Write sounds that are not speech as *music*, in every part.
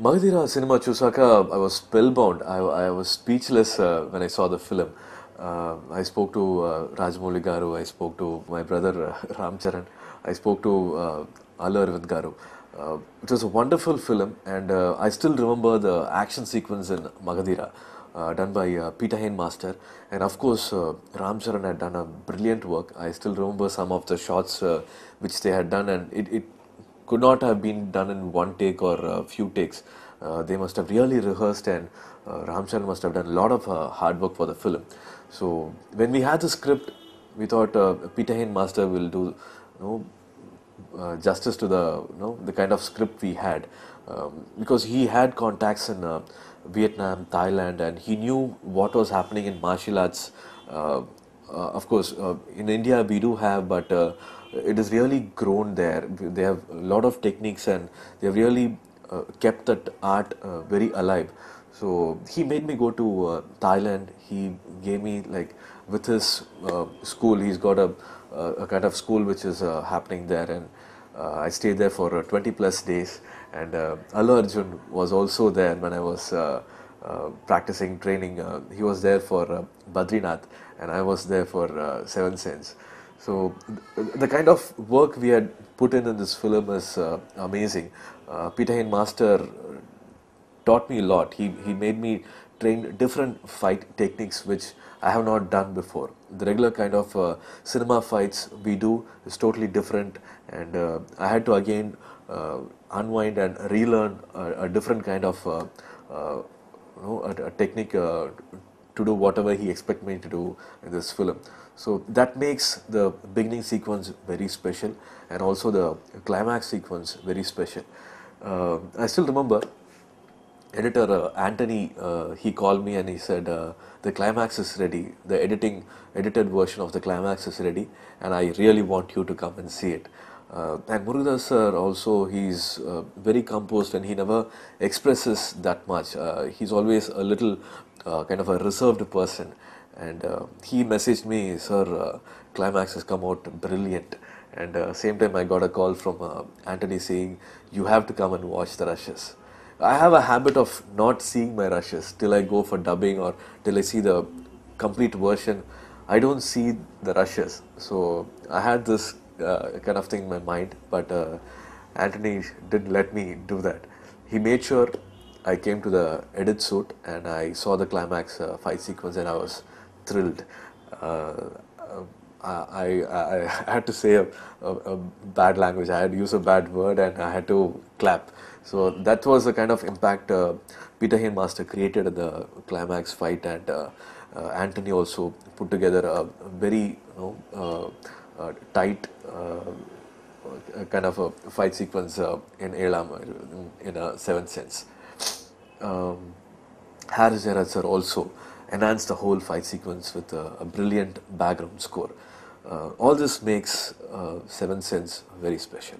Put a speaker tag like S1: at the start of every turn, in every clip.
S1: Magadira cinema chusaka, I was spellbound. I, I was speechless uh, when I saw the film. Uh, I spoke to uh, Rajmouli Garu, I spoke to my brother uh, *laughs* I spoke to uh, Alarvind Garu. Uh, it was a wonderful film and I still remember the action sequence in Magadira done by Peter Hain Master and of course uh, had done a brilliant work. I still remember some of the shots which they had done and it could not have been done in one take or a few takes. Uh, they must have really rehearsed and uh, must have done a lot of uh, hard work for the film. So when we had the script, we thought uh, Peter Hain Master will do you know, uh, justice to the you know, the kind of script we had um, because he had contacts in uh, Vietnam, Thailand, and he knew what was happening in martial arts. Uh, of course, in India we do have, but it has really grown there. They have a lot of techniques and they have really uh, kept that art uh, very alive. So he made me go to uh, Thailand. He gave me like with his uh, school. He's got a, uh, a, kind of school which is uh, happening there, and I stayed there for 20 plus days. And uh, Arjun was also there when I was practicing training. he was there for Badrinath, and I was there for Seven Sense. So the kind of work we had put in in this film is uh, amazing. Uh, Peter Hain Master taught me a lot. He, he made me train different fight techniques which I have not done before. The regular kind of uh, cinema fights we do is totally different and uh, I had to again uh, unwind and relearn a, a different kind of uh, you know, a, a technique to do whatever he expected me to do in this film. So that makes the beginning sequence very special and also the climax sequence very special. Uh, I still remember editor uh, Anthony, uh, he called me and he said, uh, the climax is ready, the editing, edited version of the climax is ready and I really want you to come and see it. Uh, and Murugadas sir also, he's uh, very composed and he never expresses that much. he's always a little kind of a reserved person and uh, he messaged me, sir, uh, Climax has come out brilliant. And uh, same time, I got a call from uh, Anthony saying, you have to come and watch the rushes. I have a habit of not seeing my rushes till I go for dubbing or till I see the complete version. I don't see the rushes. So I had this uh, kind of thing in my mind, but uh, Anthony didn't let me do that. He made sure I came to the edit suit and I saw the climax uh, fight sequence, and I was thrilled. Uh, uh, I, I, I, had to say a, a, a, bad language. I had to use a bad word and I had to clap. So that was the kind of impact uh, Peter Hainmaster created at the climax fight, and uh, uh, Anthony also put together a very you know, uh, tight kind of a fight sequence in Elam in, a seventh sense. Um, Harris sir also enhance the whole fight sequence with a, a brilliant background score. Uh, all this makes uh, Seven Sense very special.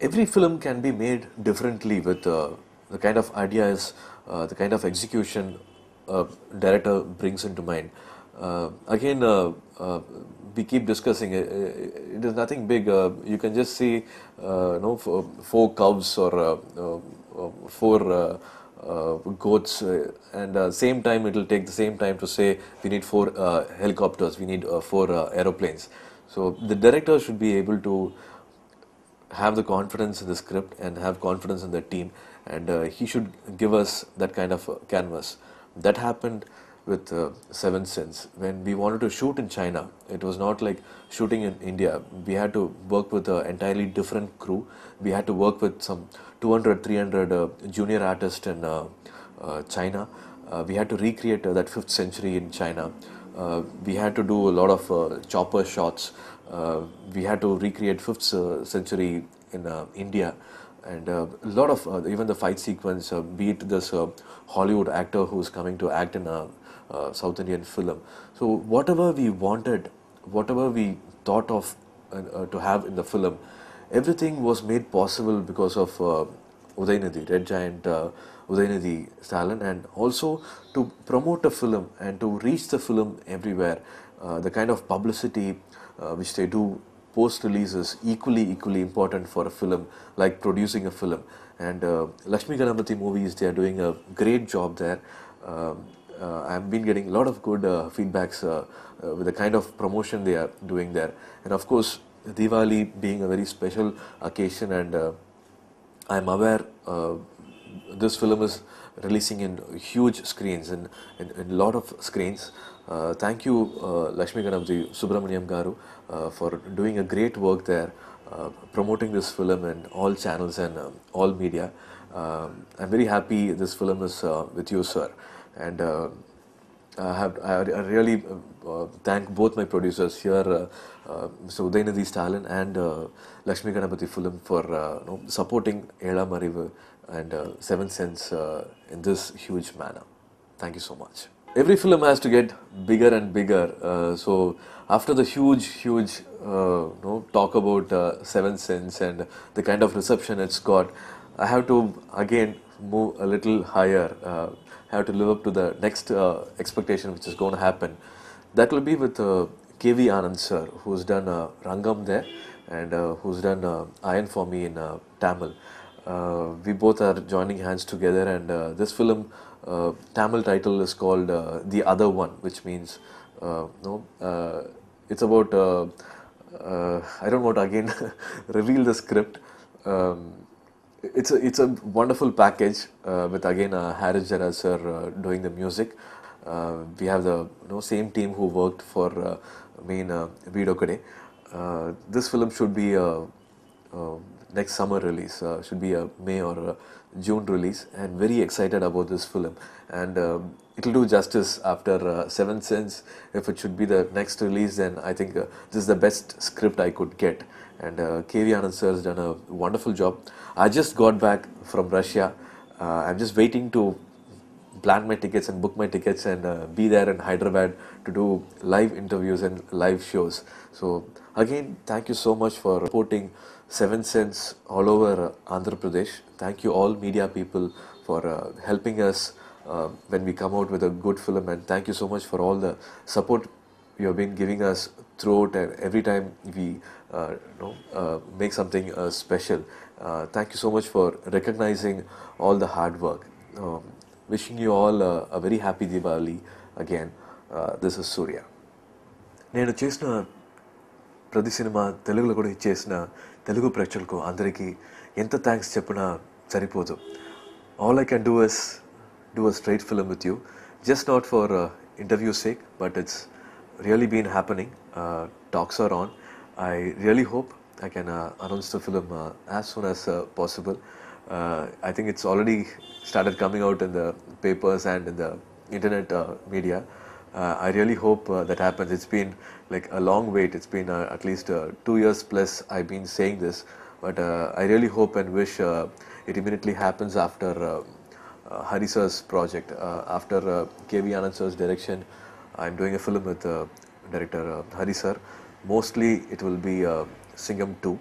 S1: Every film can be made differently with uh, the kind of ideas, uh, the kind of execution a director brings into mind. Uh, again, uh, we keep discussing it, it is nothing big. you can just see, you know, four, four curves or four uh, goats uh, and uh, same time it will take the same time to say we need four uh, helicopters we need uh, four uh, aeroplanes so the director should be able to have the confidence in the script and have confidence in the team and he should give us that kind of canvas that happened with uh, Seven Sense. When we wanted to shoot in China, it was not like shooting in India. We had to work with an entirely different crew. We had to work with some 200, 300 uh, junior artists in uh, uh China. Uh, we had to recreate uh, that 5th century in China. we had to do a lot of chopper shots. we had to recreate 5th century in India and a uh, lot of uh, even the fight sequence uh, beat this uh, Hollywood actor who's coming to act in a uh, South Indian film. So whatever we wanted, whatever we thought of uh, to have in the film, everything was made possible because of uh, Red Giant, uh, Udaynidhi Stalin, and also to promote the film and to reach the film everywhere. the kind of publicity which they do post release is equally equally important for a film like producing a film and uh, Lakshmi Ganapati movies they are doing a great job there um, uh, I've been getting a lot of good uh, feedbacks uh, uh, with the kind of promotion they are doing there and of course Diwali being a very special occasion and uh, I'm aware this film is releasing in huge screens and in, in, in, lot of screens. Uh, thank you, uh, Lakshmi Ganapathy Subramaniam Garu, uh, for doing a great work there, uh, promoting this film in all channels and um, all media. Um, I'm very happy this film is uh, with you, sir, and. Uh, I, have, I, really thank both my producers here, uh, uh, Mr. Udayanidhi Stalin and Lakshmi Ganapathy Film for you know, supporting Elam Marivu and uh, Seven Sense uh, in this huge manner. Thank you so much. Every film has to get bigger and bigger. Uh, so after the huge, huge uh, you know, talk about uh, Seven Sense and the kind of reception it's got, I have to again move a little higher. Uh, I have to live up to the next expectation which is going to happen. That will be with KV Anand sir, who's done Rangam there and who's done Iron for me in Tamil. Uh, we both are joining hands together, and uh, this film uh, Tamil title is called The Other One, which means no. it's about I don't want to again *laughs* reveal the script. Um, it's a, it's a wonderful package uh, with again uh, Harris Jara sir uh, doing the music. Uh, we have the you know, same team who worked for uh, main uh, Vidokade. this film should be um, next summer release uh, should be a May or a June release and very excited about this film and um, it'll do justice after uh, Seven Cents. if it should be the next release then I think uh, this is the best script I could get and uh, KV Anand sir has done a wonderful job I just got back from Russia uh, I'm just waiting to plan my tickets and book my tickets and uh, be there in Hyderabad to do live interviews and live shows. So again, thank you so much for reporting Seven Cents all over Andhra Pradesh. Thank you all media people for uh, helping us uh, when we come out with a good film and thank you so much for all the support you have been giving us throughout and every time we uh, you know, uh, make something uh, special. Uh, thank you so much for recognizing all the hard work. Um, wishing you all a, a very happy Diwali again. Uh, this నేను చేసిన ప్రతి cinema తెలుగులో కూడా చేసిన తెలుగు ప్రేక్షకులకు అందరికీ ఎంత thanks చెప్పినా సరిపోదు all I can do is do a straight film with you just not for interview sake but it's really been happening talks are on I really hope I can announce the film as soon as possible uh, I think it's already started coming out in the papers and in the internet uh, media. Uh, I really hope uh, that happens. It's been like a long wait. It's been uh, at least uh, two years plus. I've been saying this, but I really hope and wish it immediately happens after Hari project. after KV Anand direction, I'm doing a film with director Hari Mostly, it will be Singham 2.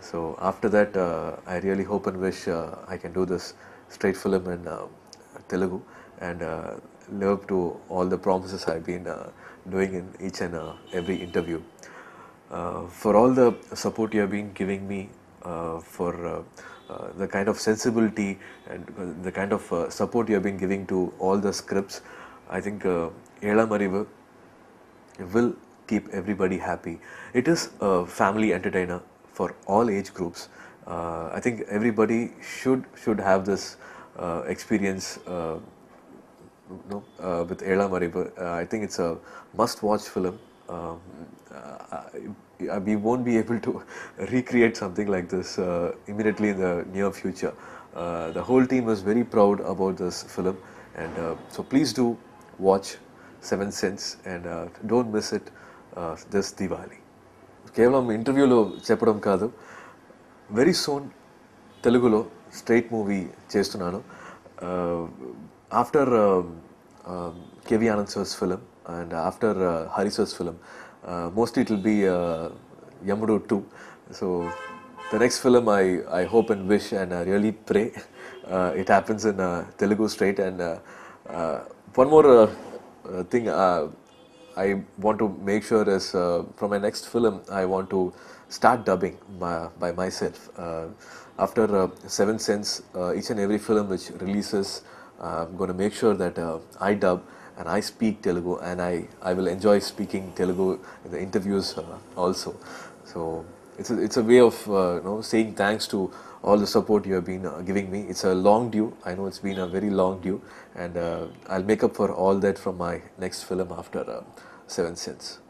S1: So after that, uh, I really hope and wish uh, I can do this straight film in uh, Telugu and uh, live up to all the promises I've been uh, doing in each and uh, every interview. for all the support you have been giving me, for the kind of sensibility and the kind of support you have been giving to all the scripts, I think uh, Marivu will keep everybody happy. It is a family entertainer for all age groups. Uh, I think everybody should should have this uh, experience uh, no, uh, with Ela Maribu. Uh, I think it's a must-watch film. Um, uh, I, we won't be able to *laughs* recreate something like this immediately in the near future. the whole team is very proud about this film, and so please do watch Seven Sense and don't miss it this Diwali. కేవలం ఇంటర్వ్యూలో చెప్పడం కాదు very soon తెలుగులో straight movie చేస్తున్నాను after K V Anand sir's film and after Hari sir's film mostly it will be Yamudu two so the next film I I hope and wish and I really pray it happens in Telugu straight and one more thing I want to make sure is uh, from my next film I want to start dubbing by myself. Uh, after uh, Seven Sense, each and every film which releases, I'm going to make sure that I dub and I speak Telugu and I, I will enjoy speaking Telugu in the interviews also. So it's a, it's a way of uh, you know saying thanks to all the support you have been uh, giving me. It's a long due. I know it's been a very long due, and uh, I'll make up for all that from my next film after uh, Seven Sins.